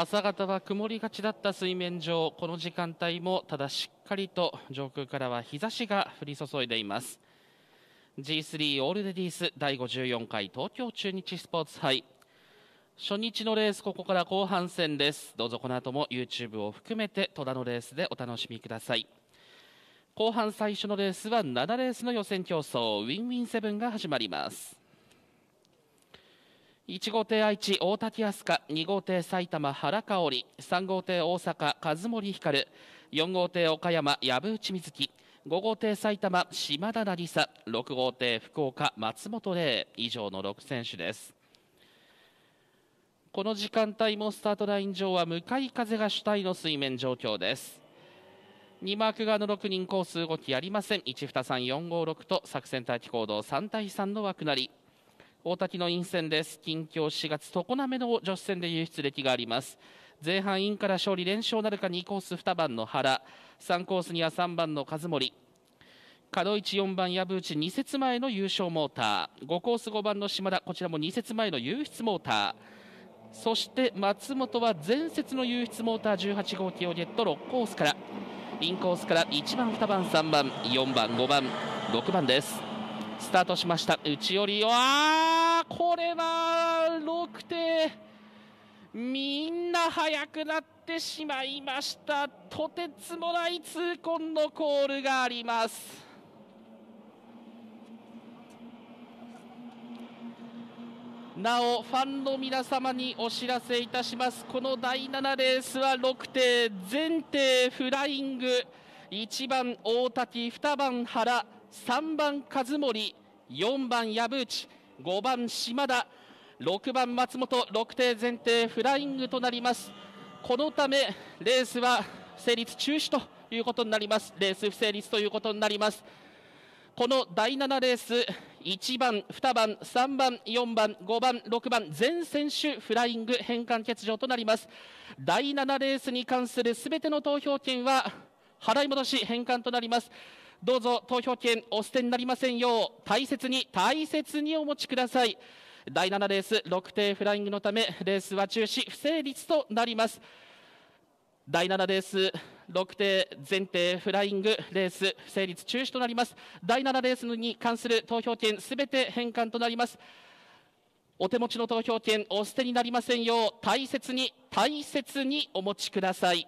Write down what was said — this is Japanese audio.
朝方は曇りがちだった水面上、この時間帯もただしっかりと上空からは日差しが降り注いでいます。G3 オールレディース第54回東京中日スポーツ杯。初日のレース、ここから後半戦です。どうぞこの後も YouTube を含めて戸田のレースでお楽しみください。後半最初のレースは7レースの予選競争、ウィンウィンセブンが始まります。1号艇愛知大滝飛鳥2号艇埼玉原香織3号艇大阪和森光4号艇岡山藪内瑞月5号艇埼玉島田渚6号艇福岡松本玲以上の6選手ですこの時間帯もスタートライン上は向かい風が主体の水面状況です2マーク側の6人コース動きありません1、2、3、4、5、6と作戦待機行動3対3の枠なり大滝のです。近況4月、常滑の女子戦で輸出歴があります。前半インから勝利連勝なるか2コース2番の原3コースには3番の和森角市4番藪内2節前の優勝モーター5コース5番の島田こちらも2節前の優出モーターそして松本は前節の優出モーター18号機をゲット6コースからインコースから1番2番3番4番5番6番ですスタートしました内寄りはこれは6手みんな速くなってしまいましたとてつもない痛恨のコールがありますなおファンの皆様にお知らせいたしますこの第7レースは6艇前艇フライング1番大滝2番原3番和森4番藪内5番島田6番松本6艇前提フライングとなりますこのためレースは成立中止ということになりますレース不成立ということになりますこの第7レース1番2番3番4番5番6番全選手フライング返還欠場となります第7レースに関するすべての投票権は払い戻し返還となりますどうぞ投票権お捨てになりませんよう大切に大切にお持ちください第7レース6艇フライングのためレースは中止不成立となります第7レース6艇前艇フライングレース不成立中止となります第7レースに関する投票権すべて返還となりますお手持ちの投票券、お捨てになりませんよう大切に大切にお持ちください。